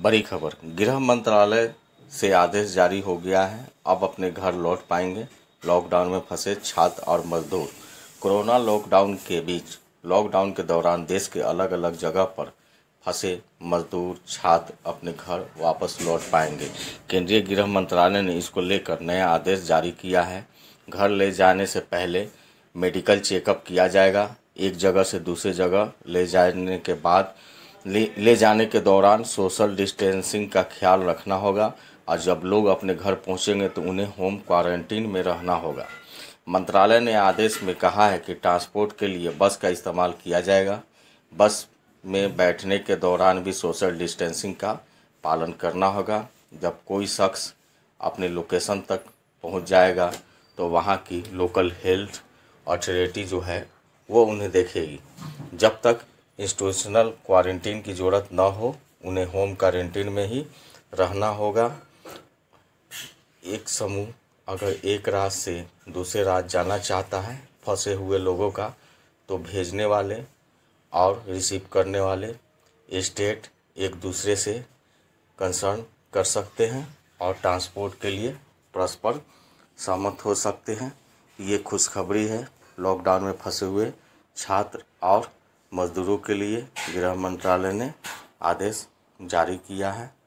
बड़ी खबर गृह मंत्रालय से आदेश जारी हो गया है अब अपने घर लौट पाएंगे लॉकडाउन में फंसे छात्र और मजदूर कोरोना लॉकडाउन के बीच लॉकडाउन के दौरान देश के अलग अलग जगह पर फंसे मजदूर छात्र अपने घर वापस लौट पाएंगे केंद्रीय गृह मंत्रालय ने इसको लेकर नया आदेश जारी किया है घर ले जाने से पहले मेडिकल चेकअप किया जाएगा एक जगह से दूसरे जगह ले जाने के बाद ले ले जाने के दौरान सोशल डिस्टेंसिंग का ख्याल रखना होगा और जब लोग अपने घर पहुंचेंगे तो उन्हें होम क्वारंटीन में रहना होगा मंत्रालय ने आदेश में कहा है कि ट्रांसपोर्ट के लिए बस का इस्तेमाल किया जाएगा बस में बैठने के दौरान भी सोशल डिस्टेंसिंग का पालन करना होगा जब कोई शख्स अपने लोकेशन तक पहुंच जाएगा तो वहां की लोकल हेल्थ अथॉरिटी जो है वो उन्हें देखेगी जब तक इंस्टीट्यूशनल क्वारंटीन की ज़रूरत ना हो उन्हें होम क्वारंटीन में ही रहना होगा एक समूह अगर एक राज्य से दूसरे राज्य जाना चाहता है फंसे हुए लोगों का तो भेजने वाले और रिसीव करने वाले स्टेट एक दूसरे से कंसर्न कर सकते हैं और ट्रांसपोर्ट के लिए परस्पर सहमत हो सकते हैं ये खुशखबरी है लॉकडाउन में फंसे हुए छात्र और मजदूरों के लिए गृह मंत्रालय ने आदेश जारी किया है